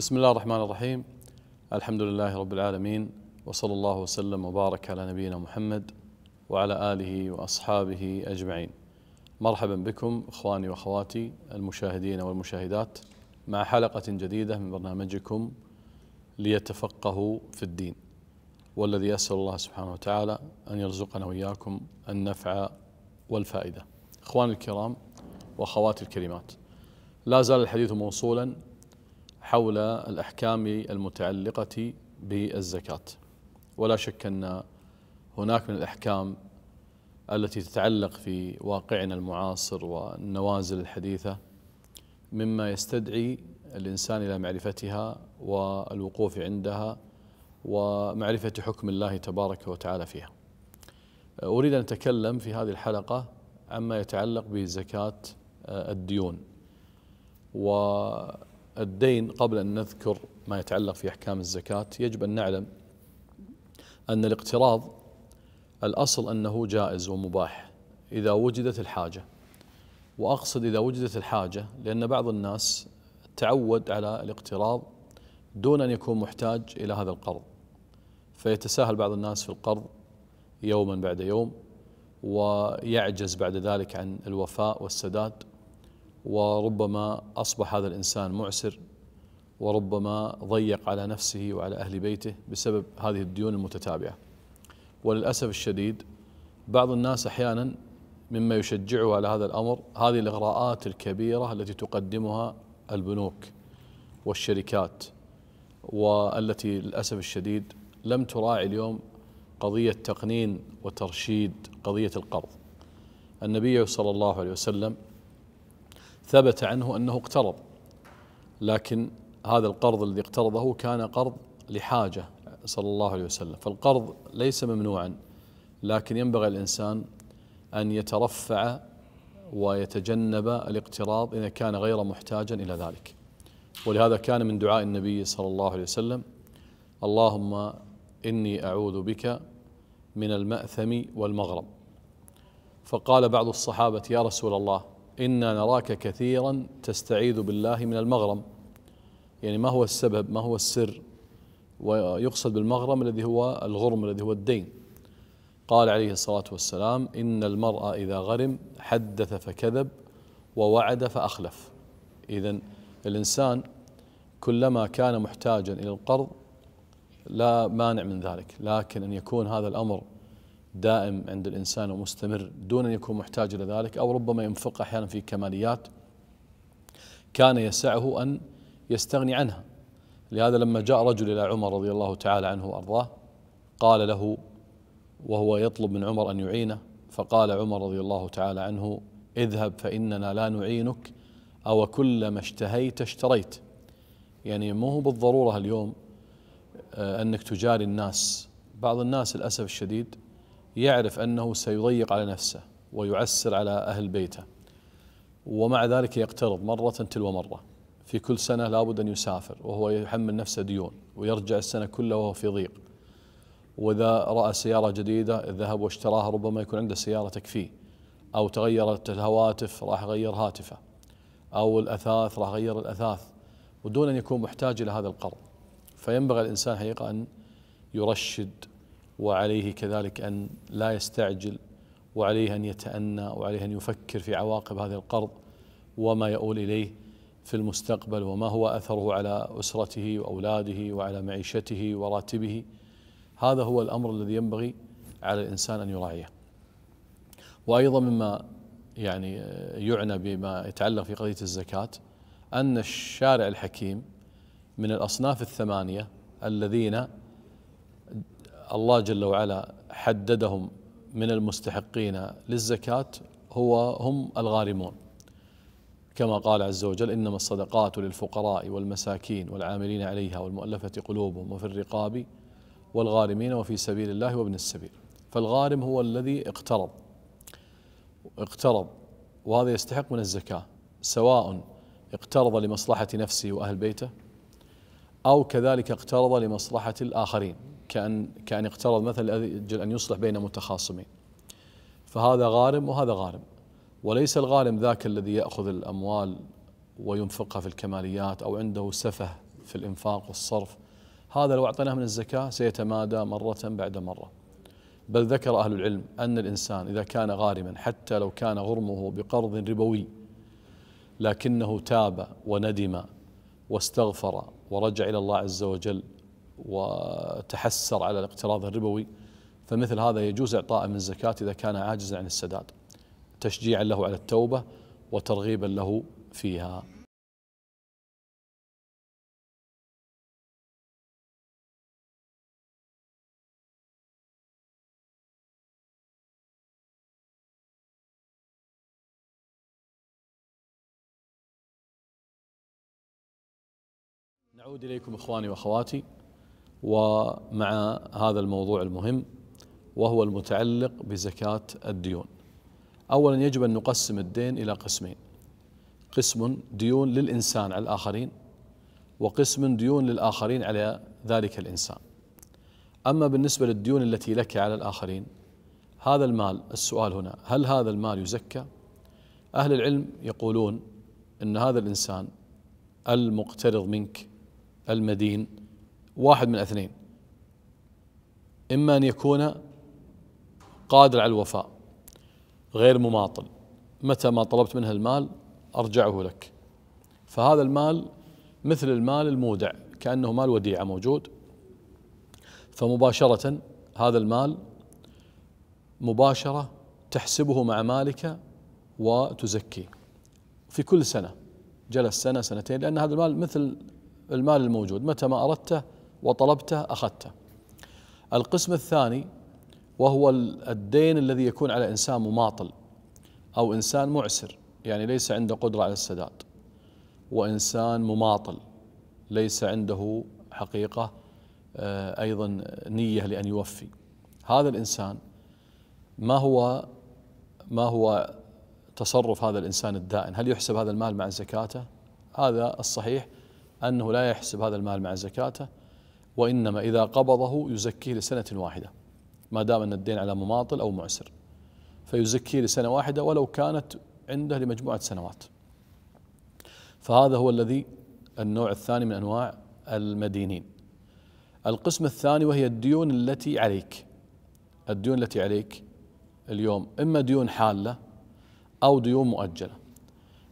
بسم الله الرحمن الرحيم الحمد لله رب العالمين وصلى الله وسلم وبارك على نبينا محمد وعلى اله واصحابه اجمعين. مرحبا بكم اخواني واخواتي المشاهدين والمشاهدات مع حلقه جديده من برنامجكم ليتفقهوا في الدين. والذي اسال الله سبحانه وتعالى ان يرزقنا واياكم النفع والفائده. اخواني الكرام واخواتي الكريمات لا زال الحديث موصولا حول الأحكام المتعلقة بالزكاة ولا شك أن هناك من الأحكام التي تتعلق في واقعنا المعاصر والنوازل الحديثة مما يستدعي الإنسان إلى معرفتها والوقوف عندها ومعرفة حكم الله تبارك وتعالى فيها أريد أن أتكلم في هذه الحلقة عما يتعلق بزكاة الديون الدين قبل أن نذكر ما يتعلق في أحكام الزكاة يجب أن نعلم أن الاقتراض الأصل أنه جائز ومباح إذا وجدت الحاجة وأقصد إذا وجدت الحاجة لأن بعض الناس تعود على الاقتراض دون أن يكون محتاج إلى هذا القرض فيتساهل بعض الناس في القرض يوما بعد يوم ويعجز بعد ذلك عن الوفاء والسداد وربما اصبح هذا الانسان معسر وربما ضيق على نفسه وعلى اهل بيته بسبب هذه الديون المتتابعه. وللاسف الشديد بعض الناس احيانا مما يشجعه على هذا الامر هذه الاغراءات الكبيره التي تقدمها البنوك والشركات والتي للاسف الشديد لم تراعي اليوم قضيه تقنين وترشيد قضيه القرض. النبي صلى الله عليه وسلم ثبت عنه انه اقترض لكن هذا القرض الذي اقترضه كان قرض لحاجه صلى الله عليه وسلم فالقرض ليس ممنوعا لكن ينبغي الانسان ان يترفع ويتجنب الاقتراض اذا كان غير محتاجا الى ذلك ولهذا كان من دعاء النبي صلى الله عليه وسلم اللهم اني اعوذ بك من الماثم والمغرم فقال بعض الصحابه يا رسول الله إنا نراك كثيرا تستعيذ بالله من المغرم يعني ما هو السبب ما هو السر ويقصد بالمغرم الذي هو الغرم الذي هو الدين قال عليه الصلاة والسلام إن المرأة إذا غرم حدث فكذب ووعد فأخلف إذا الإنسان كلما كان محتاجا إلى القرض لا مانع من ذلك لكن أن يكون هذا الأمر دائم عند الإنسان ومستمر دون أن يكون محتاج إلى ذلك أو ربما ينفق أحيانا في كماليات كان يسعه أن يستغني عنها لهذا لما جاء رجل إلى عمر رضي الله تعالى عنه وأرضاه قال له وهو يطلب من عمر أن يعينه فقال عمر رضي الله تعالى عنه اذهب فإننا لا نعينك أو كلما اشتهيت اشتريت يعني مو بالضرورة اليوم آه، أنك تجاري الناس بعض الناس للأسف الشديد يعرف انه سيضيق على نفسه ويعسر على اهل بيته ومع ذلك يقترض مره تلو مره في كل سنه لابد ان يسافر وهو يحمل نفسه ديون ويرجع السنه كلها وهو في ضيق واذا راى سياره جديده ذهب واشتراها ربما يكون عنده سياره تكفيه او تغيرت الهواتف راح غير هاتفه او الاثاث راح غير الاثاث ودون ان يكون محتاج الى هذا القرض فينبغي الانسان حقيقه ان يرشد وعليه كذلك أن لا يستعجل وعليه أن يتأنى وعليه أن يفكر في عواقب هذا القرض وما يؤول إليه في المستقبل وما هو أثره على أسرته وأولاده وعلى معيشته وراتبه هذا هو الأمر الذي ينبغي على الإنسان أن يراعيه وأيضا مما يعني يعنى بما يتعلق في قضية الزكاة أن الشارع الحكيم من الأصناف الثمانية الذين الله جل وعلا حددهم من المستحقين للزكاة هو هم الغارمون كما قال عز وجل إنما الصدقات للفقراء والمساكين والعاملين عليها والمؤلفة قلوبهم وفي الرقاب والغارمين وفي سبيل الله وابن السبيل فالغارم هو الذي اقترض اقترض وهذا يستحق من الزكاة سواء اقترض لمصلحة نفسه وأهل بيته أو كذلك اقترض لمصلحة الآخرين كأن كأن اقترض مثلا لأجل أن يصلح بين متخاصمين فهذا غارم وهذا غارم وليس الغارم ذاك الذي يأخذ الأموال وينفقها في الكماليات أو عنده سفه في الإنفاق والصرف هذا لو أعطيناه من الزكاة سيتمادى مرة بعد مرة بل ذكر أهل العلم أن الإنسان إذا كان غارما حتى لو كان غرمه بقرض ربوي لكنه تاب وندم واستغفر ورجع إلى الله عز وجل وتحسر على الاقتراض الربوي فمثل هذا يجوز إعطاءه من الزكاة إذا كان عاجزا عن السداد تشجيعا له على التوبة وترغيبا له فيها نعود إليكم إخواني وأخواتي ومع هذا الموضوع المهم وهو المتعلق بزكاة الديون. أولا يجب أن نقسم الدين إلى قسمين. قسم ديون للإنسان على الآخرين وقسم ديون للآخرين على ذلك الإنسان. أما بالنسبة للديون التي لك على الآخرين هذا المال السؤال هنا هل هذا المال يزكى؟ أهل العلم يقولون أن هذا الإنسان المقترض منك المدين واحد من اثنين إما أن يكون قادر على الوفاء غير مماطل متى ما طلبت منه المال أرجعه لك فهذا المال مثل المال المودع كأنه مال وديعة موجود فمباشرة هذا المال مباشرة تحسبه مع مالك وتزكيه في كل سنة جلس سنة سنتين لأن هذا المال مثل المال الموجود متى ما أردته وطلبته اخذته. القسم الثاني وهو الدين الذي يكون على انسان مماطل او انسان معسر يعني ليس عنده قدره على السداد وانسان مماطل ليس عنده حقيقه آه، ايضا نيه لان يوفي. هذا الانسان ما هو ما هو تصرف هذا الانسان الدائن؟ هل يحسب هذا المال مع زكاته؟ هذا الصحيح انه لا يحسب هذا المال مع زكاته وإنما إذا قبضه يزكيه لسنة واحدة ما دام أن الدين على مماطل أو معسر فيزكيه لسنة واحدة ولو كانت عنده لمجموعة سنوات فهذا هو الذي النوع الثاني من أنواع المدينين القسم الثاني وهي الديون التي عليك الديون التي عليك اليوم إما ديون حالة أو ديون مؤجلة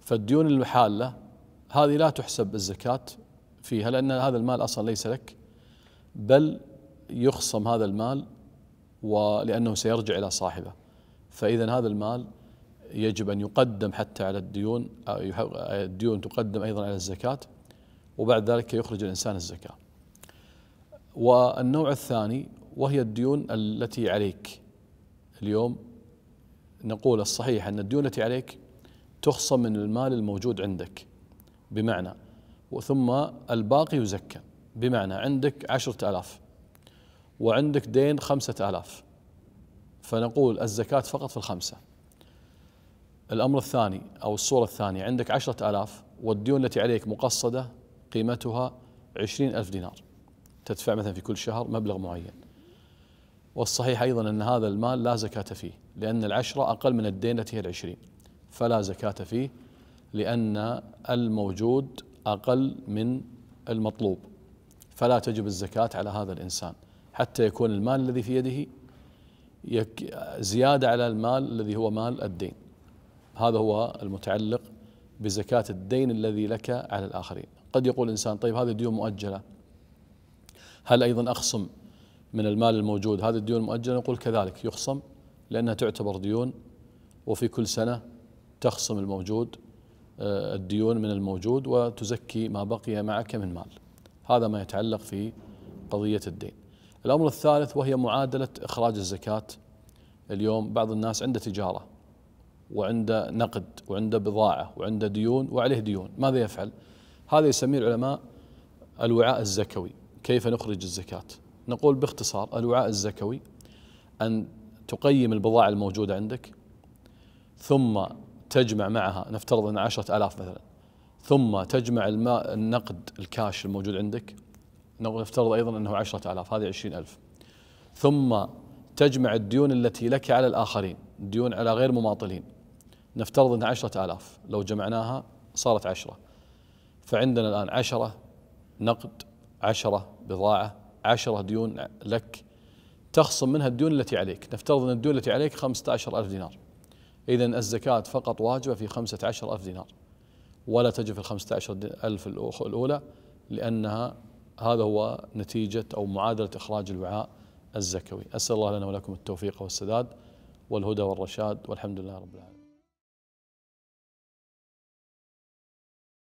فالديون الحالة هذه لا تحسب الزكاة فيها لأن هذا المال أصلا ليس لك بل يخصم هذا المال ولأنه سيرجع إلى صاحبه فإذا هذا المال يجب أن يقدم حتى على الديون الديون تقدم أيضا على الزكاة وبعد ذلك يخرج الإنسان الزكاة والنوع الثاني وهي الديون التي عليك اليوم نقول الصحيح أن الديون التي عليك تخصم من المال الموجود عندك بمعنى وثم الباقي يزكى بمعنى عندك عشرة ألاف وعندك دين خمسة ألاف فنقول الزكاة فقط في الخمسة الأمر الثاني أو الصورة الثانية عندك عشرة ألاف والديون التي عليك مقصدة قيمتها عشرين ألف دينار تدفع مثلا في كل شهر مبلغ معين والصحيح أيضا أن هذا المال لا زكاة فيه لأن العشرة أقل من الدين التي هي العشرين فلا زكاة فيه لأن الموجود أقل من المطلوب فلا تجب الزكاة على هذا الإنسان حتى يكون المال الذي في يده زيادة على المال الذي هو مال الدين هذا هو المتعلق بزكاة الدين الذي لك على الآخرين قد يقول الإنسان طيب هذه ديون مؤجلة هل أيضا أخصم من المال الموجود هذه الديون المؤجلة نقول كذلك يخصم لأنها تعتبر ديون وفي كل سنة تخصم الموجود آه، الديون من الموجود وتزكي ما بقي معك من مال هذا ما يتعلق في قضية الدين الأمر الثالث وهي معادلة إخراج الزكاة اليوم بعض الناس عنده تجارة وعنده نقد وعنده بضاعة وعنده ديون وعليه ديون ماذا يفعل؟ هذا يسميه العلماء الوعاء الزكوي كيف نخرج الزكاة؟ نقول باختصار الوعاء الزكوي أن تقيم البضاعة الموجودة عندك ثم تجمع معها نفترض أن عشرة ألاف مثلا ثم تجمع الماء النقد الكاش الموجود عندك نفترض أيضا أنه عشرة آلاف هذه عشرين ألف ثم تجمع الديون التي لك على الآخرين ديون على غير مماطلين نفترض أنها عشرة آلاف لو جمعناها صارت عشرة فعندنا الآن عشرة نقد عشرة بضاعة عشرة ديون لك تخصم منها الديون التي عليك نفترض أن الديون التي عليك خمسة عشر ألف دينار إذا الزكاة فقط واجبة في خمسة عشر ألف دينار ولا في الخمسة 15 ألف الأولى لأنها هذا هو نتيجة أو معادلة إخراج الوعاء الزكوي أسأل الله لنا ولكم التوفيق والسداد والهدى والرشاد والحمد لله رب العالمين